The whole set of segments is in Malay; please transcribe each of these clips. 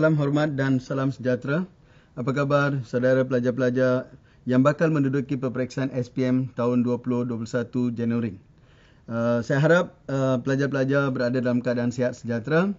salam hormat dan salam sejahtera. Apa khabar saudara pelajar-pelajar yang bakal menduduki peperiksaan SPM tahun 2021 Januari? Uh, saya harap uh, pelajar-pelajar berada dalam keadaan sihat sejahtera.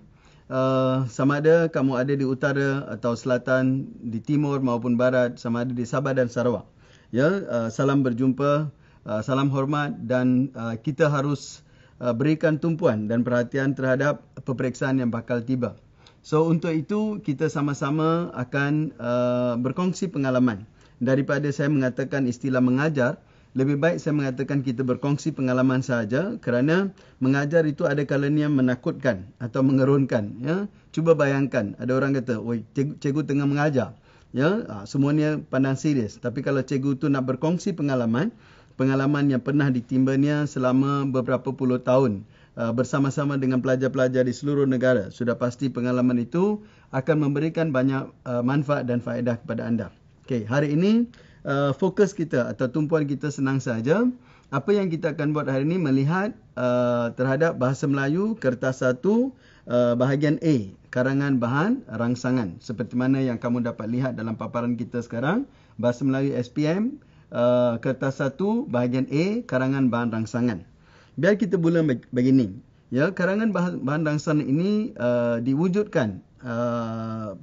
Uh, sama ada kamu ada di utara atau selatan, di timur maupun barat, sama ada di Sabah dan Sarawak. Ya, uh, salam berjumpa, uh, salam hormat dan uh, kita harus uh, berikan tumpuan dan perhatian terhadap peperiksaan yang bakal tiba. So untuk itu kita sama-sama akan uh, berkongsi pengalaman. Daripada saya mengatakan istilah mengajar, lebih baik saya mengatakan kita berkongsi pengalaman saja, kerana mengajar itu ada kalanya menakutkan atau mengerunkan. Ya? Cuba bayangkan ada orang kata, oi cikgu, cikgu tengah mengajar. Ya, ah, semuanya pandang serius. Tapi kalau cikgu tu nak berkongsi pengalaman, pengalaman yang pernah ditimbanya selama beberapa puluh tahun Uh, bersama-sama dengan pelajar-pelajar di seluruh negara. Sudah pasti pengalaman itu akan memberikan banyak uh, manfaat dan faedah kepada anda. Okay, hari ini uh, fokus kita atau tumpuan kita senang saja. Apa yang kita akan buat hari ini melihat uh, terhadap Bahasa Melayu Kertas Satu uh, bahagian A, karangan bahan rangsangan. Seperti mana yang kamu dapat lihat dalam paparan kita sekarang, Bahasa Melayu SPM uh, Kertas Satu bahagian A, karangan bahan rangsangan biar kita mula begini ya karangan bahan, bahan ini uh, diwujudkan uh,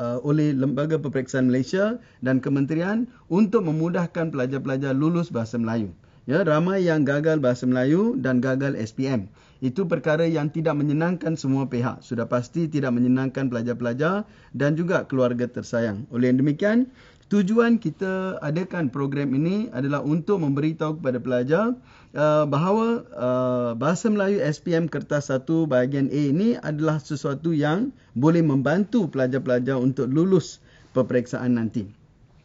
uh, oleh lembaga peperiksaan Malaysia dan kementerian untuk memudahkan pelajar-pelajar lulus bahasa Melayu ya ramai yang gagal bahasa Melayu dan gagal SPM itu perkara yang tidak menyenangkan semua pihak sudah pasti tidak menyenangkan pelajar-pelajar dan juga keluarga tersayang oleh demikian Tujuan kita adakan program ini adalah untuk memberitahu kepada pelajar uh, bahawa uh, bahasa Melayu SPM kertas 1 bahagian A ini adalah sesuatu yang boleh membantu pelajar-pelajar untuk lulus peperiksaan nanti.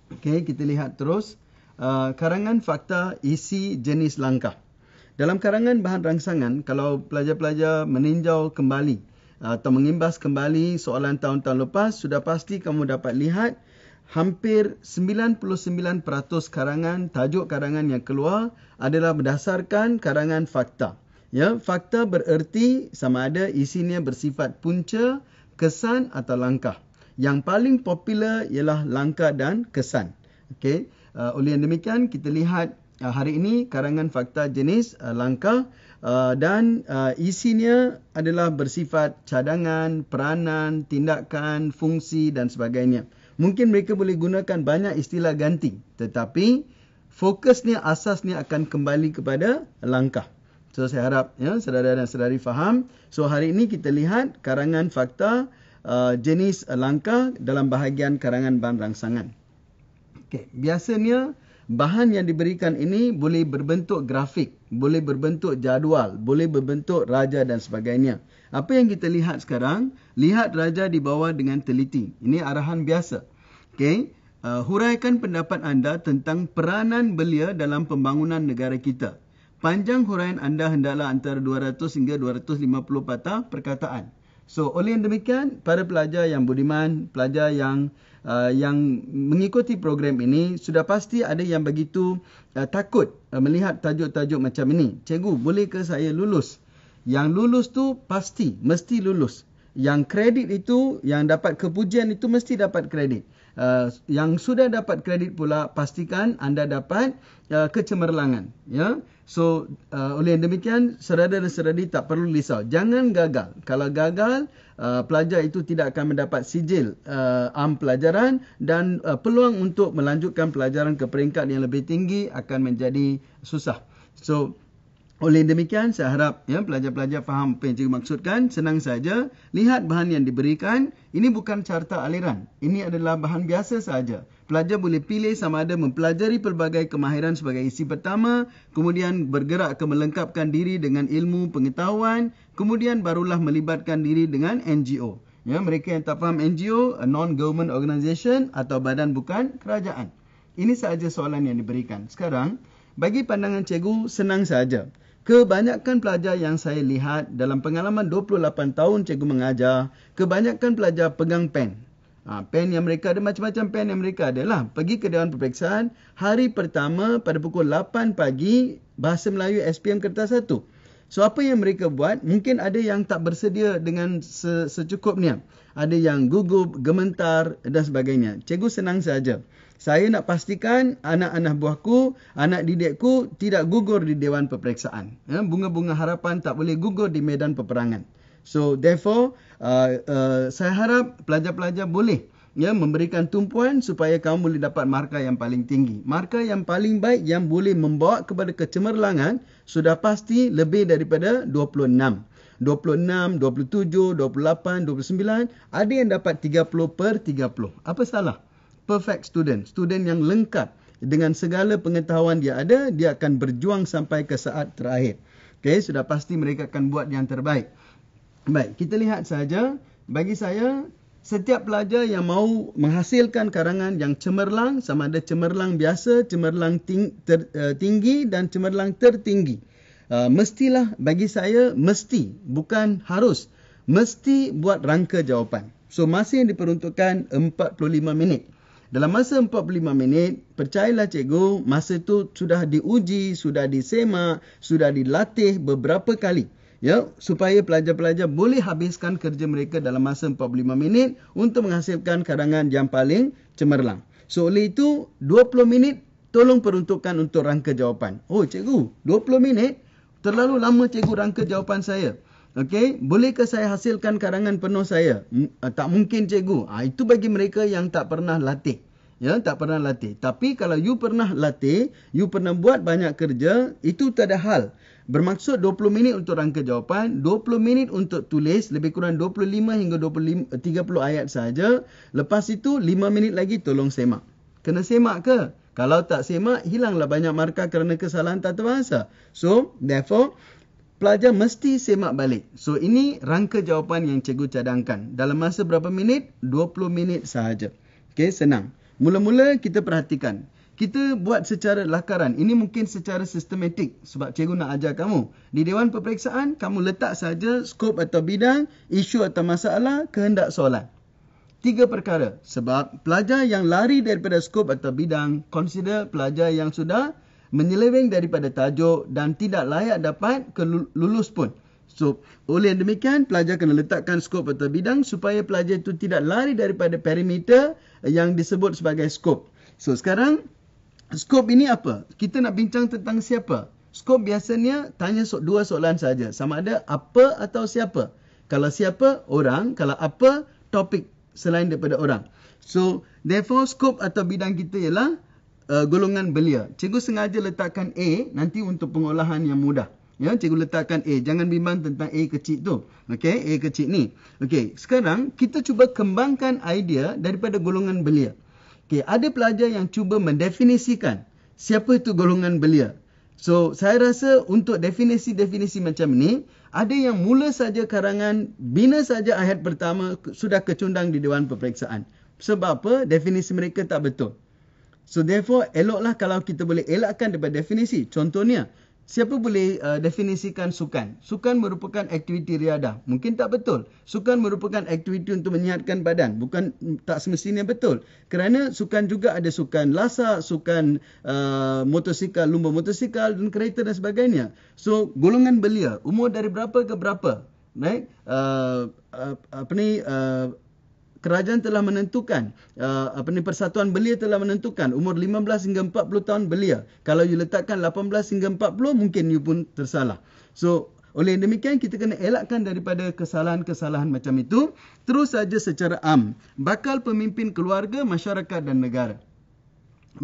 Okay, kita lihat terus uh, karangan fakta isi jenis langkah. Dalam karangan bahan rangsangan, kalau pelajar-pelajar meninjau kembali uh, atau mengimbas kembali soalan tahun-tahun lepas, sudah pasti kamu dapat lihat hampir 99% karangan tajuk karangan yang keluar adalah berdasarkan karangan fakta. Ya, fakta bererti sama ada isinya bersifat punca, kesan atau langkah. Yang paling popular ialah langkah dan kesan. Okey. Uh, oleh demikian kita lihat uh, hari ini karangan fakta jenis uh, langkah uh, dan uh, isinya adalah bersifat cadangan, peranan, tindakan, fungsi dan sebagainya. Mungkin mereka boleh gunakan banyak istilah ganti. Tetapi fokusnya, asasnya akan kembali kepada langkah. So, saya harap ya, saudara dan saudari faham. So, hari ini kita lihat karangan fakta uh, jenis langkah dalam bahagian karangan bahan rangsangan. Okay. Biasanya, bahan yang diberikan ini boleh berbentuk grafik, boleh berbentuk jadual, boleh berbentuk raja dan sebagainya. Apa yang kita lihat sekarang, lihat raja di bawah dengan teliti. Ini arahan biasa. Okay, uh, huraikan pendapat anda tentang peranan belia dalam pembangunan negara kita. Panjang huraian anda hendaklah antara 200 hingga 250 patah perkataan. So, oleh yang demikian, para pelajar yang budiman, pelajar yang Uh, yang mengikuti program ini sudah pasti ada yang begitu uh, takut uh, melihat tajuk-tajuk macam ini. Cikgu, boleh ke saya lulus? Yang lulus tu pasti mesti lulus. Yang kredit itu yang dapat kepujian itu mesti dapat kredit uh, yang sudah dapat kredit pula pastikan anda dapat uh, kecemerlangan ya so uh, oleh demikian serada dan seradi tak perlu risau jangan gagal kalau gagal uh, pelajar itu tidak akan mendapat sijil uh, am pelajaran dan uh, peluang untuk melanjutkan pelajaran ke peringkat yang lebih tinggi akan menjadi susah so oleh demikian, saya harap ya, pelajar-pelajar faham apa yang cikgu maksudkan. Senang saja, lihat bahan yang diberikan. Ini bukan carta aliran. Ini adalah bahan biasa saja. Pelajar boleh pilih sama ada mempelajari pelbagai kemahiran sebagai isi pertama, kemudian bergerak ke melengkapkan diri dengan ilmu pengetahuan, kemudian barulah melibatkan diri dengan NGO. Ya, mereka yang tak faham NGO, a non-government organisation atau badan bukan kerajaan. Ini sahaja soalan yang diberikan. Sekarang, bagi pandangan cikgu, senang saja Kebanyakan pelajar yang saya lihat dalam pengalaman 28 tahun cikgu mengajar, kebanyakan pelajar pegang pen. Ha, pen yang mereka ada, macam-macam pen yang mereka ada lah. Pergi ke Dewan Perperiksaan, hari pertama pada pukul 8 pagi, Bahasa Melayu SPM Kertas 1. So, apa yang mereka buat? Mungkin ada yang tak bersedia dengan secukupnya. Ada yang gugup, gementar dan sebagainya. Cikgu senang saja saya nak pastikan anak-anak buahku, anak didikku tidak gugur di dewan peperiksaan. Eh, bunga-bunga harapan tak boleh gugur di medan peperangan. So therefore, uh, uh, saya harap pelajar-pelajar boleh ya memberikan tumpuan supaya kamu boleh dapat markah yang paling tinggi. Markah yang paling baik yang boleh membawa kepada kecemerlangan sudah pasti lebih daripada 26. 26, 27, 28, 29, ada yang dapat 30 per 30. Apa salah? perfect student, student yang lengkap dengan segala pengetahuan dia ada, dia akan berjuang sampai ke saat terakhir. Okay, sudah pasti mereka akan buat yang terbaik. Baik, kita lihat saja. Bagi saya, setiap pelajar yang mau menghasilkan karangan yang cemerlang, sama ada cemerlang biasa, cemerlang ting, ter, uh, tinggi dan cemerlang tertinggi, uh, mestilah bagi saya mesti, bukan harus, mesti buat rangka jawapan. So masih yang diperuntukkan 45 minit. Dalam masa 45 minit, percayalah cikgu, masa tu sudah diuji, sudah disemak, sudah dilatih beberapa kali. Ya, supaya pelajar-pelajar boleh habiskan kerja mereka dalam masa 45 minit untuk menghasilkan karangan yang paling cemerlang. So, oleh itu, 20 minit tolong peruntukkan untuk rangka jawapan. Oh, cikgu, 20 minit? Terlalu lama cikgu rangka jawapan saya. Okey, bolehkah saya hasilkan karangan penuh saya? Uh, tak mungkin cikgu. Ah itu bagi mereka yang tak pernah latih. Ya, tak pernah latih. Tapi kalau you pernah latih, you pernah buat banyak kerja, itu tak ada hal. Bermaksud 20 minit untuk rangka jawapan, 20 minit untuk tulis, lebih kurang 25 hingga 25, 30 eh, ayat saja. Lepas itu, 5 minit lagi tolong semak. Kena semak ke? Kalau tak semak, hilanglah banyak markah kerana kesalahan tata bahasa. So, therefore, pelajar mesti semak balik. So ini rangka jawapan yang cikgu cadangkan. Dalam masa berapa minit? 20 minit sahaja. Okay, senang. Mula-mula kita perhatikan. Kita buat secara lakaran. Ini mungkin secara sistematik sebab cikgu nak ajar kamu. Di dewan peperiksaan, kamu letak saja skop atau bidang, isu atau masalah, kehendak soalan. Tiga perkara. Sebab pelajar yang lari daripada skop atau bidang, consider pelajar yang sudah menyeleweng daripada tajuk dan tidak layak dapat kelulus pun. So, oleh demikian, pelajar kena letakkan skop atau bidang supaya pelajar itu tidak lari daripada perimeter yang disebut sebagai skop. So, sekarang, skop ini apa? Kita nak bincang tentang siapa? Skop biasanya tanya so dua soalan saja. Sama ada apa atau siapa. Kalau siapa, orang. Kalau apa, topik selain daripada orang. So, therefore, skop atau bidang kita ialah uh, golongan belia. Cikgu sengaja letakkan A nanti untuk pengolahan yang mudah. Ya, cikgu letakkan A. Jangan bimbang tentang A kecil tu. Okey, A kecil ni. Okey, sekarang kita cuba kembangkan idea daripada golongan belia. Okey, ada pelajar yang cuba mendefinisikan siapa itu golongan belia. So, saya rasa untuk definisi-definisi macam ni, ada yang mula saja karangan, bina saja ayat pertama sudah kecundang di Dewan Perperiksaan. Sebab apa? Definisi mereka tak betul. So therefore, eloklah kalau kita boleh elakkan daripada definisi. Contohnya, siapa boleh uh, definisikan sukan? Sukan merupakan aktiviti riadah. Mungkin tak betul. Sukan merupakan aktiviti untuk menyihatkan badan. Bukan mm, tak semestinya betul. Kerana sukan juga ada sukan lasa, sukan uh, motosikal, lumba motosikal dan kereta dan sebagainya. So, golongan belia, umur dari berapa ke berapa? Right? Uh, uh, apa ni? Uh, kerajaan telah menentukan uh, apa ni persatuan belia telah menentukan umur 15 hingga 40 tahun belia kalau you letakkan 18 hingga 40 mungkin you pun tersalah so oleh demikian kita kena elakkan daripada kesalahan-kesalahan macam itu terus saja secara am bakal pemimpin keluarga masyarakat dan negara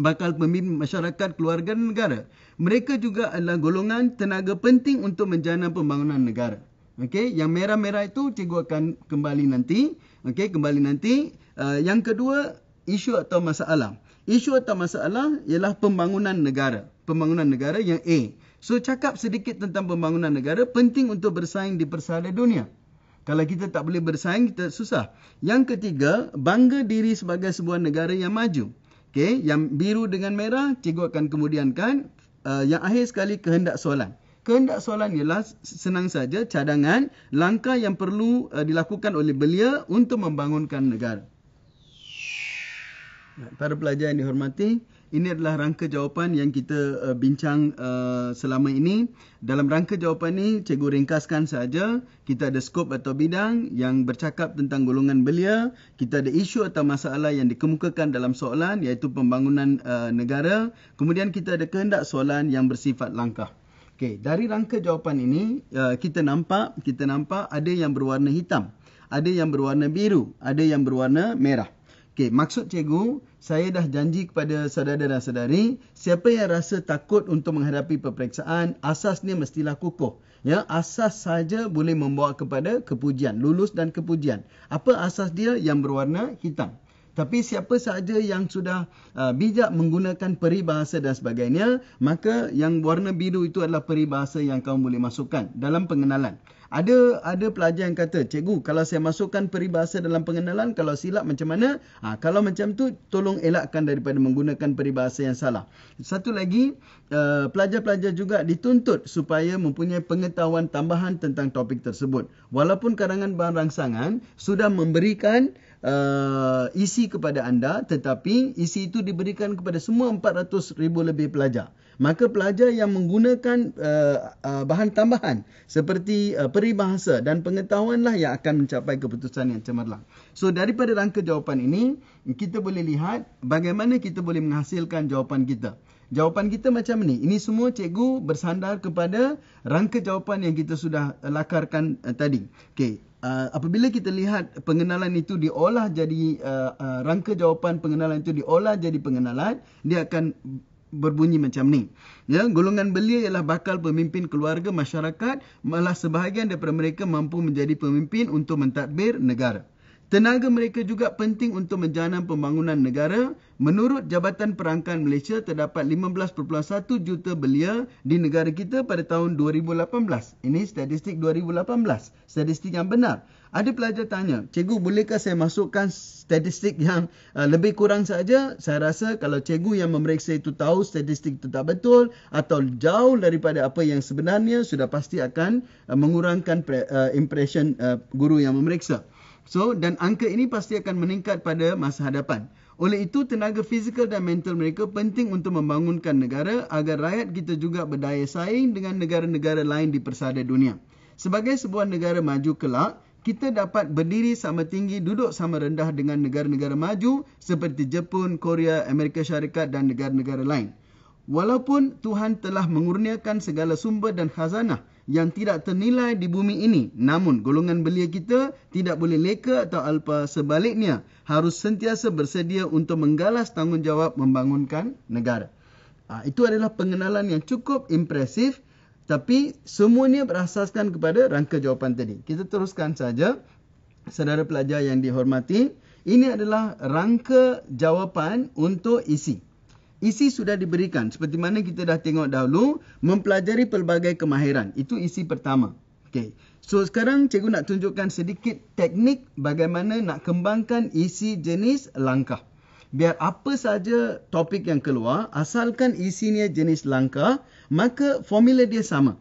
bakal pemimpin masyarakat keluarga dan negara mereka juga adalah golongan tenaga penting untuk menjana pembangunan negara Okey, yang merah-merah itu cikgu akan kembali nanti. Okey, kembali nanti. Uh, yang kedua, isu atau masalah. Isu atau masalah ialah pembangunan negara. Pembangunan negara yang A. So, cakap sedikit tentang pembangunan negara penting untuk bersaing di persada dunia. Kalau kita tak boleh bersaing, kita susah. Yang ketiga, bangga diri sebagai sebuah negara yang maju. Okey, yang biru dengan merah, cikgu akan kemudiankan. Uh, yang akhir sekali, kehendak soalan kehendak soalan ialah senang saja cadangan langkah yang perlu eh, dilakukan oleh belia untuk membangunkan negara. Para pelajar yang dihormati, ini adalah rangka jawapan yang kita uh, bincang uh, selama ini. Dalam rangka jawapan ini, cikgu ringkaskan saja. Kita ada skop atau bidang yang bercakap tentang golongan belia. Kita ada isu atau masalah yang dikemukakan dalam soalan iaitu pembangunan uh, negara. Kemudian kita ada kehendak soalan yang bersifat langkah. Okey, dari rangka jawapan ini uh, kita nampak kita nampak ada yang berwarna hitam, ada yang berwarna biru, ada yang berwarna merah. Okey, maksud cikgu, saya dah janji kepada saudara dan saudari, siapa yang rasa takut untuk menghadapi peperiksaan, asasnya mestilah kukuh. Ya, asas saja boleh membawa kepada kepujian, lulus dan kepujian. Apa asas dia yang berwarna hitam? Tapi siapa sahaja yang sudah uh, bijak menggunakan peribahasa dan sebagainya, maka yang warna biru itu adalah peribahasa yang kamu boleh masukkan dalam pengenalan. Ada ada pelajar yang kata, cikgu kalau saya masukkan peribahasa dalam pengenalan, kalau silap macam mana? Ha, kalau macam tu, tolong elakkan daripada menggunakan peribahasa yang salah. Satu lagi, uh, pelajar-pelajar juga dituntut supaya mempunyai pengetahuan tambahan tentang topik tersebut. Walaupun karangan bahan rangsangan sudah memberikan uh, isi kepada anda, tetapi isi itu diberikan kepada semua 400 ribu lebih pelajar maka pelajar yang menggunakan uh, uh, bahan tambahan seperti uh, peribahasa dan pengetahuanlah yang akan mencapai keputusan yang cemerlang. So daripada rangka jawapan ini, kita boleh lihat bagaimana kita boleh menghasilkan jawapan kita. Jawapan kita macam ni. Ini semua cikgu bersandar kepada rangka jawapan yang kita sudah lakarkan uh, tadi. Okay. Uh, apabila kita lihat pengenalan itu diolah jadi uh, uh, rangka jawapan pengenalan itu diolah jadi pengenalan, dia akan berbunyi macam ni. Ya, golongan belia ialah bakal pemimpin keluarga masyarakat, malah sebahagian daripada mereka mampu menjadi pemimpin untuk mentadbir negara. Tenaga mereka juga penting untuk menjana pembangunan negara. Menurut Jabatan Perangkan Malaysia, terdapat 15.1 juta belia di negara kita pada tahun 2018. Ini statistik 2018. Statistik yang benar. Ada pelajar tanya, cikgu bolehkah saya masukkan statistik yang uh, lebih kurang saja? Saya rasa kalau cikgu yang memeriksa itu tahu statistik itu tak betul atau jauh daripada apa yang sebenarnya, sudah pasti akan uh, mengurangkan pre, uh, impression uh, guru yang memeriksa. So dan angka ini pasti akan meningkat pada masa hadapan. Oleh itu tenaga fizikal dan mental mereka penting untuk membangunkan negara agar rakyat kita juga berdaya saing dengan negara-negara lain di persada dunia. Sebagai sebuah negara maju kelak, kita dapat berdiri sama tinggi, duduk sama rendah dengan negara-negara maju seperti Jepun, Korea, Amerika Syarikat dan negara-negara lain. Walaupun Tuhan telah mengurniakan segala sumber dan khazanah yang tidak ternilai di bumi ini, namun golongan belia kita tidak boleh leka atau alpa sebaliknya harus sentiasa bersedia untuk menggalas tanggungjawab membangunkan negara. Ah, itu adalah pengenalan yang cukup impresif tapi semuanya berasaskan kepada rangka jawapan tadi. Kita teruskan saja. Saudara pelajar yang dihormati, ini adalah rangka jawapan untuk isi. Isi sudah diberikan seperti mana kita dah tengok dahulu mempelajari pelbagai kemahiran. Itu isi pertama. Okay. So sekarang cikgu nak tunjukkan sedikit teknik bagaimana nak kembangkan isi jenis langkah biar apa saja topik yang keluar, asalkan isinya jenis langka, maka formula dia sama.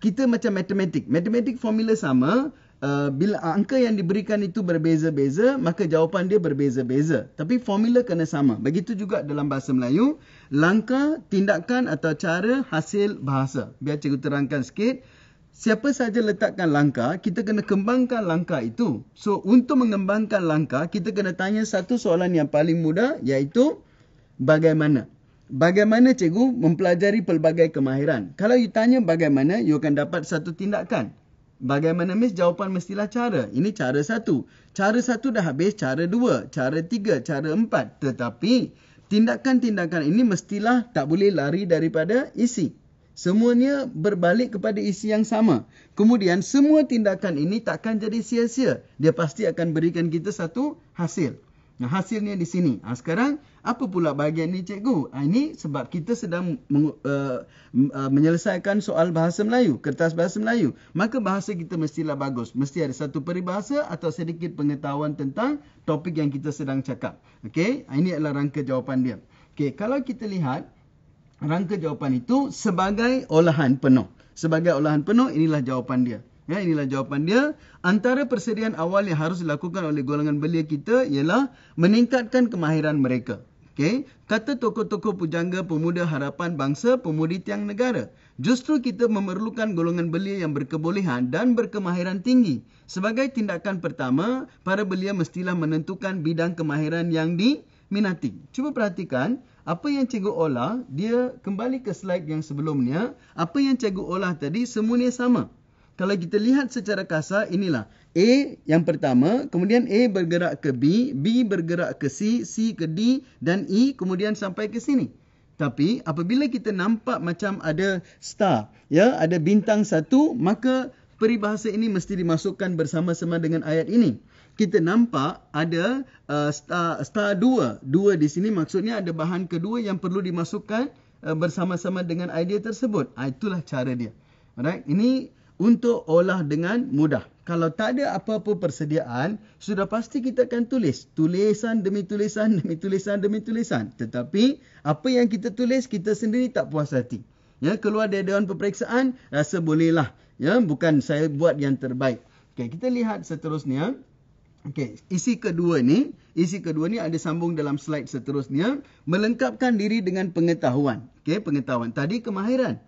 Kita macam matematik. Matematik formula sama, uh, bila angka yang diberikan itu berbeza-beza, maka jawapan dia berbeza-beza. Tapi formula kena sama. Begitu juga dalam bahasa Melayu, langka tindakan atau cara hasil bahasa. Biar cikgu terangkan sikit siapa saja letakkan langkah, kita kena kembangkan langkah itu. So, untuk mengembangkan langkah, kita kena tanya satu soalan yang paling mudah iaitu bagaimana? Bagaimana cikgu mempelajari pelbagai kemahiran? Kalau you tanya bagaimana, you akan dapat satu tindakan. Bagaimana miss? Jawapan mestilah cara. Ini cara satu. Cara satu dah habis, cara dua, cara tiga, cara empat. Tetapi, tindakan-tindakan ini mestilah tak boleh lari daripada isi. Semuanya berbalik kepada isi yang sama. Kemudian semua tindakan ini takkan jadi sia-sia. Dia pasti akan berikan kita satu hasil. Nah, hasilnya di sini. Ha, sekarang apa pula bahagian ini cikgu? Ha, ini sebab kita sedang meng, uh, eh, uh, eh, menyelesaikan soal bahasa Melayu, kertas bahasa Melayu. Maka bahasa kita mestilah bagus. Mesti ada satu peribahasa atau sedikit pengetahuan tentang topik yang kita sedang cakap. Okay? ha, ah, ini adalah rangka jawapan dia. Okay. kalau kita lihat rangka jawapan itu sebagai olahan penuh. Sebagai olahan penuh inilah jawapan dia. Ya, inilah jawapan dia. Antara persediaan awal yang harus dilakukan oleh golongan belia kita ialah meningkatkan kemahiran mereka. Okay. Kata tokoh-tokoh pujangga pemuda harapan bangsa, pemudi tiang negara. Justru kita memerlukan golongan belia yang berkebolehan dan berkemahiran tinggi. Sebagai tindakan pertama, para belia mestilah menentukan bidang kemahiran yang diminati. Cuba perhatikan, apa yang cikgu olah, dia kembali ke slide yang sebelumnya. Apa yang cikgu olah tadi, semuanya sama. Kalau kita lihat secara kasar, inilah. A yang pertama, kemudian A bergerak ke B, B bergerak ke C, C ke D, dan E kemudian sampai ke sini. Tapi apabila kita nampak macam ada star, ya, ada bintang satu, maka peribahasa ini mesti dimasukkan bersama-sama dengan ayat ini kita nampak ada uh, star, star 2. 2 di sini maksudnya ada bahan kedua yang perlu dimasukkan uh, bersama-sama dengan idea tersebut. Uh, itulah cara dia. Alright, ini untuk olah dengan mudah. Kalau tak ada apa-apa persediaan, sudah pasti kita akan tulis. Tulisan demi tulisan, demi tulisan, demi tulisan. Tetapi, apa yang kita tulis, kita sendiri tak puas hati. Ya, keluar dari dewan peperiksaan, rasa bolehlah. Ya, bukan saya buat yang terbaik. Okay, kita lihat seterusnya. Okey, isi kedua ni, isi kedua ni ada sambung dalam slide seterusnya, melengkapkan diri dengan pengetahuan. Okey, pengetahuan. Tadi kemahiran.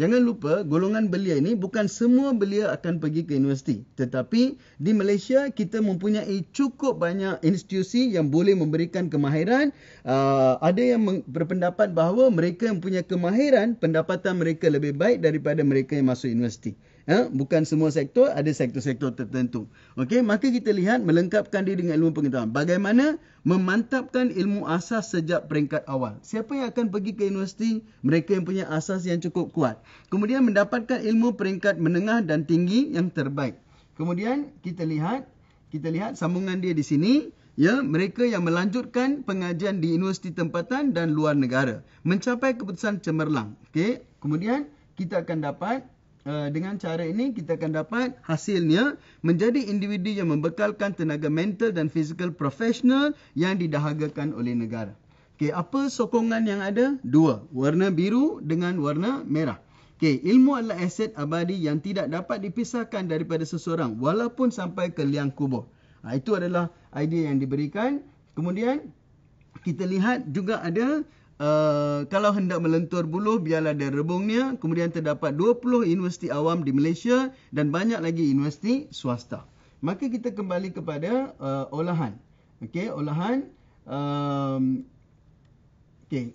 Jangan lupa, golongan belia ini bukan semua belia akan pergi ke universiti. Tetapi di Malaysia, kita mempunyai cukup banyak institusi yang boleh memberikan kemahiran. Uh, ada yang berpendapat bahawa mereka yang punya kemahiran, pendapatan mereka lebih baik daripada mereka yang masuk universiti ya, bukan semua sektor ada sektor-sektor tertentu okey maka kita lihat melengkapkan diri dengan ilmu pengetahuan bagaimana memantapkan ilmu asas sejak peringkat awal siapa yang akan pergi ke universiti mereka yang punya asas yang cukup kuat kemudian mendapatkan ilmu peringkat menengah dan tinggi yang terbaik kemudian kita lihat kita lihat sambungan dia di sini ya mereka yang melanjutkan pengajian di universiti tempatan dan luar negara mencapai keputusan cemerlang okey kemudian kita akan dapat Eh, dengan cara ini kita akan dapat hasilnya menjadi individu yang membekalkan tenaga mental dan fizikal profesional yang didahagakan oleh negara. Okey, apa sokongan yang ada? Dua, warna biru dengan warna merah. Okey, ilmu adalah aset abadi yang tidak dapat dipisahkan daripada seseorang walaupun sampai ke liang kubur. Ha, itu adalah idea yang diberikan. Kemudian kita lihat juga ada Uh, kalau hendak melentur buluh, biarlah dia rebungnya. Kemudian terdapat 20 universiti awam di Malaysia dan banyak lagi universiti swasta. Maka kita kembali kepada uh, olahan. Okey, olahan. Um, Okey,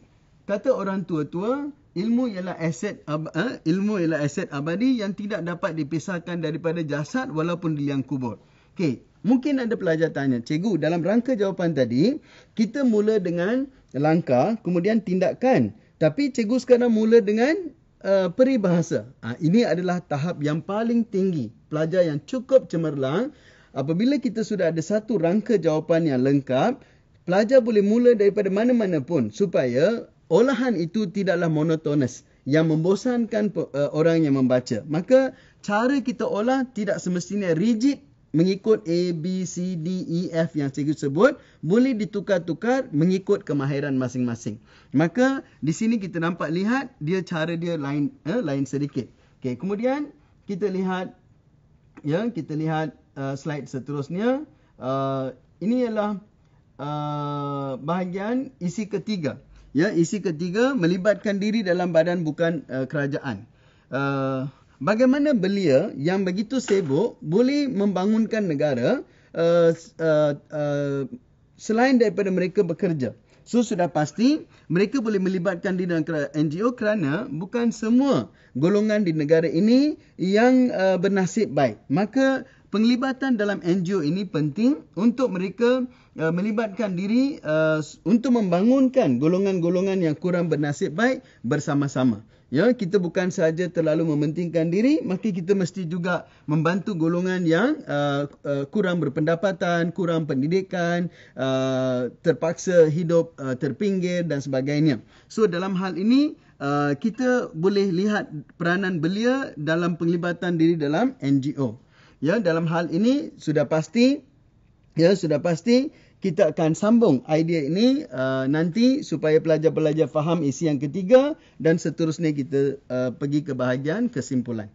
kata orang tua-tua, ilmu ialah aset uh, ilmu ialah aset abadi yang tidak dapat dipisahkan daripada jasad walaupun di liang kubur. Okey, Mungkin ada pelajar tanya, cikgu dalam rangka jawapan tadi, kita mula dengan langkah kemudian tindakan. Tapi cikgu sekarang mula dengan uh, peribahasa. Ha, ini adalah tahap yang paling tinggi. Pelajar yang cukup cemerlang, apabila kita sudah ada satu rangka jawapan yang lengkap, pelajar boleh mula daripada mana-mana pun supaya olahan itu tidaklah monotonous yang membosankan uh, orang yang membaca. Maka cara kita olah tidak semestinya rigid mengikut A, B, C, D, E, F yang saya sebut boleh ditukar-tukar mengikut kemahiran masing-masing. Maka di sini kita nampak lihat dia cara dia lain eh, lain sedikit. Okay, kemudian kita lihat yang kita lihat uh, slide seterusnya. Uh, ini ialah uh, bahagian isi ketiga. Ya, isi ketiga melibatkan diri dalam badan bukan uh, kerajaan. Uh, bagaimana belia yang begitu sibuk boleh membangunkan negara uh, uh, uh, selain daripada mereka bekerja. So sudah pasti mereka boleh melibatkan diri dalam NGO kerana bukan semua golongan di negara ini yang uh, bernasib baik. Maka penglibatan dalam NGO ini penting untuk mereka uh, melibatkan diri uh, untuk membangunkan golongan-golongan yang kurang bernasib baik bersama-sama ya kita bukan saja terlalu mementingkan diri maka kita mesti juga membantu golongan yang uh, uh, kurang berpendapatan kurang pendidikan uh, terpaksa hidup uh, terpinggir dan sebagainya so dalam hal ini uh, kita boleh lihat peranan belia dalam penglibatan diri dalam NGO ya dalam hal ini sudah pasti ya sudah pasti kita akan sambung idea ini uh, nanti supaya pelajar-pelajar faham isi yang ketiga dan seterusnya kita uh, pergi ke bahagian kesimpulan.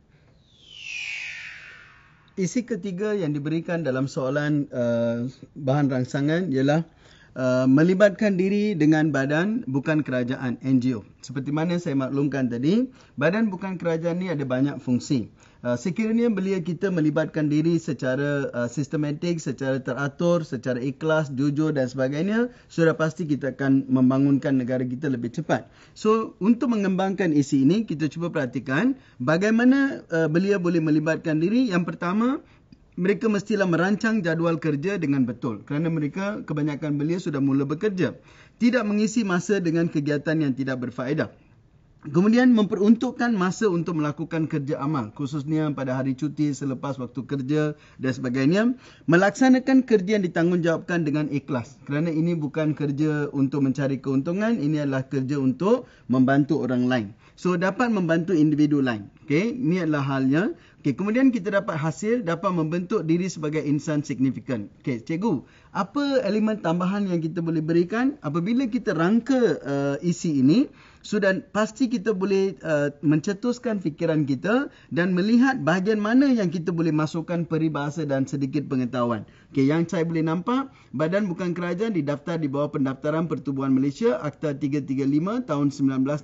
Isi ketiga yang diberikan dalam soalan uh, bahan rangsangan ialah Uh, melibatkan diri dengan badan bukan kerajaan NGO. Seperti mana saya maklumkan tadi, badan bukan kerajaan ni ada banyak fungsi. Uh, sekiranya belia kita melibatkan diri secara uh, sistematik, secara teratur, secara ikhlas, jujur dan sebagainya, sudah pasti kita akan membangunkan negara kita lebih cepat. So, untuk mengembangkan isi ini, kita cuba perhatikan bagaimana uh, belia boleh melibatkan diri. Yang pertama, mereka mestilah merancang jadual kerja dengan betul kerana mereka kebanyakan belia sudah mula bekerja tidak mengisi masa dengan kegiatan yang tidak berfaedah Kemudian memperuntukkan masa untuk melakukan kerja amal khususnya pada hari cuti selepas waktu kerja dan sebagainya melaksanakan kerja yang ditanggungjawabkan dengan ikhlas kerana ini bukan kerja untuk mencari keuntungan ini adalah kerja untuk membantu orang lain so dapat membantu individu lain Okay, ini adalah halnya Okey, kemudian kita dapat hasil dapat membentuk diri sebagai insan signifikan. Okay, cikgu, apa elemen tambahan yang kita boleh berikan apabila kita rangka uh, isi ini sudah pasti kita boleh uh, mencetuskan fikiran kita dan melihat bahagian mana yang kita boleh masukkan peribahasa dan sedikit pengetahuan. Okay, yang saya boleh nampak, badan bukan kerajaan didaftar di bawah pendaftaran Pertubuhan Malaysia Akta 335 tahun 1966.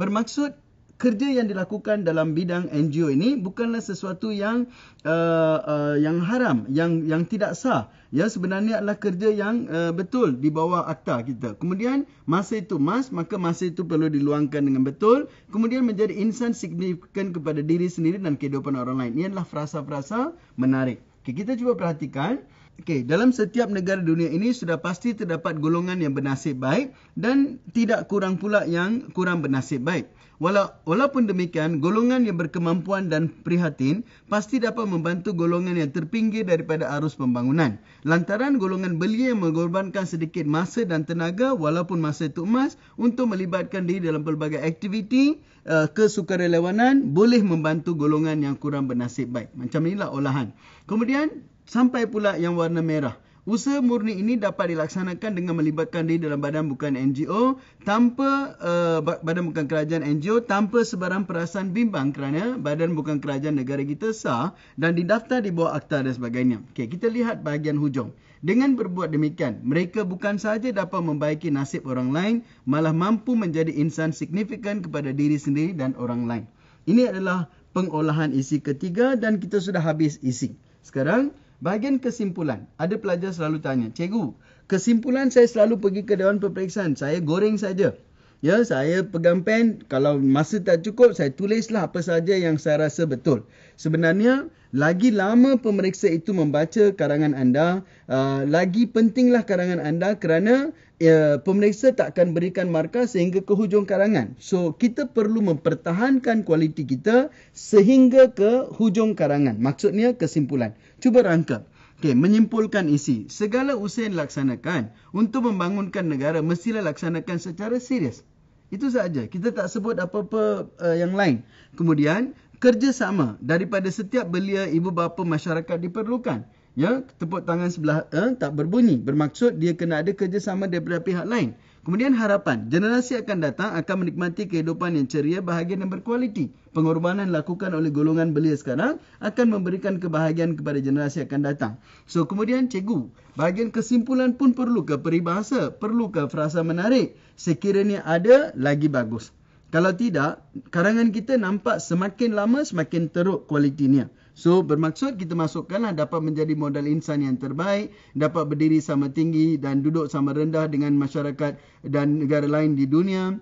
Bermaksud kerja yang dilakukan dalam bidang NGO ini bukanlah sesuatu yang uh, uh, yang haram yang yang tidak sah ya sebenarnya adalah kerja yang uh, betul di bawah akta kita kemudian masa itu mas maka masa itu perlu diluangkan dengan betul kemudian menjadi insan signifikan kepada diri sendiri dan kehidupan orang lain ini adalah frasa-frasa menarik okay, kita cuba perhatikan Okay, dalam setiap negara dunia ini sudah pasti terdapat golongan yang bernasib baik dan tidak kurang pula yang kurang bernasib baik. Walaupun demikian, golongan yang berkemampuan dan prihatin pasti dapat membantu golongan yang terpinggir daripada arus pembangunan. Lantaran golongan belia yang mengorbankan sedikit masa dan tenaga walaupun masa itu emas untuk melibatkan diri dalam pelbagai aktiviti uh, kesukarelawanan boleh membantu golongan yang kurang bernasib baik. Macam inilah olahan. Kemudian sampai pula yang warna merah. Usaha murni ini dapat dilaksanakan dengan melibatkan diri dalam badan bukan NGO tanpa uh, badan bukan kerajaan NGO tanpa sebarang perasaan bimbang kerana badan bukan kerajaan negara kita sah dan didaftar di bawah akta dan sebagainya. Okey, kita lihat bahagian hujung. Dengan berbuat demikian, mereka bukan sahaja dapat membaiki nasib orang lain, malah mampu menjadi insan signifikan kepada diri sendiri dan orang lain. Ini adalah pengolahan isi ketiga dan kita sudah habis isi. Sekarang Bahagian kesimpulan, ada pelajar selalu tanya, cikgu, kesimpulan saya selalu pergi ke dewan peperiksaan, saya goreng saja. Ya, saya pegang pen, kalau masa tak cukup, saya tulislah apa saja yang saya rasa betul. Sebenarnya, lagi lama pemeriksa itu membaca karangan anda, uh, lagi pentinglah karangan anda kerana uh, pemeriksa tak akan berikan markah sehingga ke hujung karangan. So, kita perlu mempertahankan kualiti kita sehingga ke hujung karangan. Maksudnya kesimpulan. Cuba rangka. Okay, menyimpulkan isi. Segala usaha yang dilaksanakan untuk membangunkan negara mestilah laksanakan secara serius. Itu sahaja. Kita tak sebut apa-apa uh, yang lain. Kemudian, kerjasama daripada setiap belia ibu bapa masyarakat diperlukan. Ya, tepuk tangan sebelah uh, tak berbunyi. Bermaksud dia kena ada kerjasama daripada pihak lain. Kemudian harapan, generasi akan datang akan menikmati kehidupan yang ceria, bahagia dan berkualiti. Pengorbanan lakukan oleh golongan belia sekarang akan memberikan kebahagiaan kepada generasi akan datang. So kemudian cikgu, bahagian kesimpulan pun perlu ke peribahasa, perlu ke frasa menarik. Sekiranya ada, lagi bagus. Kalau tidak, karangan kita nampak semakin lama semakin teruk kualitinya. So bermaksud kita masukkanlah dapat menjadi modal insan yang terbaik, dapat berdiri sama tinggi dan duduk sama rendah dengan masyarakat dan negara lain di dunia.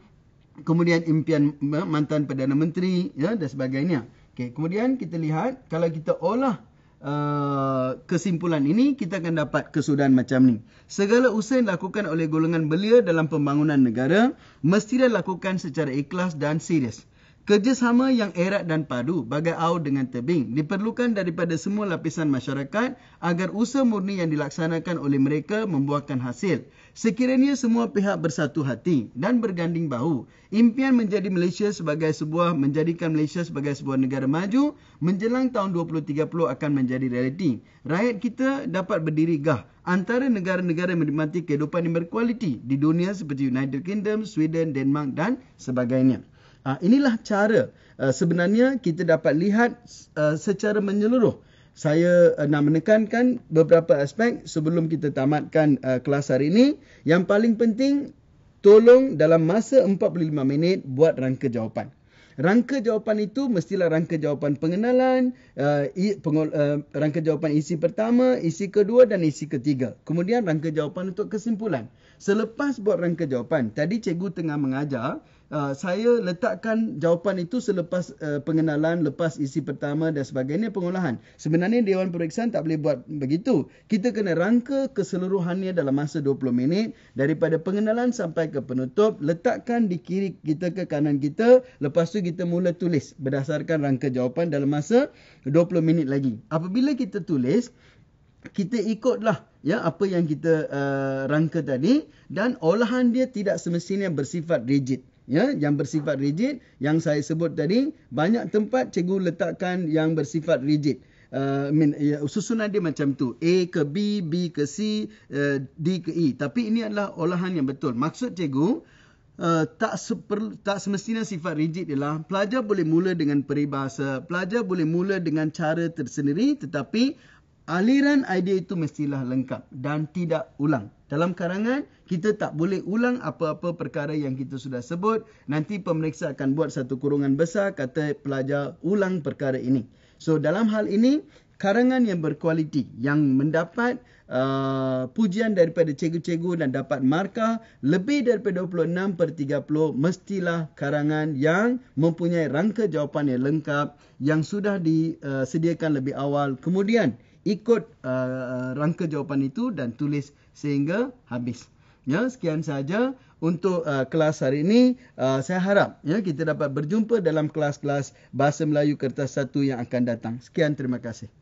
Kemudian impian mantan Perdana Menteri ya, dan sebagainya. Okay. Kemudian kita lihat kalau kita olah uh, kesimpulan ini, kita akan dapat kesudahan macam ni. Segala usaha yang dilakukan oleh golongan belia dalam pembangunan negara mesti dilakukan secara ikhlas dan serius. Kerjasama yang erat dan padu bagai air dengan tebing diperlukan daripada semua lapisan masyarakat agar usaha murni yang dilaksanakan oleh mereka membuahkan hasil. Sekiranya semua pihak bersatu hati dan berganding bahu, impian menjadi Malaysia sebagai sebuah menjadikan Malaysia sebagai sebuah negara maju menjelang tahun 2030 akan menjadi realiti. Rakyat kita dapat berdiri gah antara negara-negara yang menikmati kehidupan yang berkualiti di dunia seperti United Kingdom, Sweden, Denmark dan sebagainya. Uh, inilah cara uh, sebenarnya kita dapat lihat uh, secara menyeluruh. Saya uh, nak menekankan beberapa aspek sebelum kita tamatkan uh, kelas hari ini. Yang paling penting, tolong dalam masa 45 minit buat rangka jawapan. Rangka jawapan itu mestilah rangka jawapan pengenalan, uh, pengol, uh, rangka jawapan isi pertama, isi kedua dan isi ketiga. Kemudian rangka jawapan untuk kesimpulan. Selepas buat rangka jawapan, tadi cikgu tengah mengajar, Ah, saya letakkan jawapan itu selepas uh, pengenalan, lepas isi pertama dan sebagainya pengolahan. Sebenarnya Dewan Periksaan tak boleh buat begitu. Kita kena rangka keseluruhannya dalam masa 20 minit daripada pengenalan sampai ke penutup. Letakkan di kiri kita ke kanan kita. Lepas tu kita mula tulis berdasarkan rangka jawapan dalam masa 20 minit lagi. Apabila kita tulis, kita ikutlah ya apa yang kita uh, rangka tadi dan olahan dia tidak semestinya bersifat rigid ya yang bersifat rigid yang saya sebut tadi banyak tempat cikgu letakkan yang bersifat rigid uh, I ya, susunan dia macam tu A ke B B ke C uh, D ke E tapi ini adalah olahan yang betul maksud cikgu uh, tak super, tak semestinya sifat rigid ialah pelajar boleh mula dengan peribahasa pelajar boleh mula dengan cara tersendiri tetapi aliran idea itu mestilah lengkap dan tidak ulang. Dalam karangan, kita tak boleh ulang apa-apa perkara yang kita sudah sebut. Nanti pemeriksa akan buat satu kurungan besar kata pelajar ulang perkara ini. So dalam hal ini, karangan yang berkualiti yang mendapat uh, pujian daripada cikgu-cikgu dan dapat markah lebih daripada 26 per 30 mestilah karangan yang mempunyai rangka jawapan yang lengkap yang sudah disediakan uh, lebih awal. Kemudian, ikut uh, rangka jawapan itu dan tulis sehingga habis. Ya, sekian saja untuk uh, kelas hari ini. Uh, saya harap ya kita dapat berjumpa dalam kelas-kelas Bahasa Melayu Kertas 1 yang akan datang. Sekian terima kasih.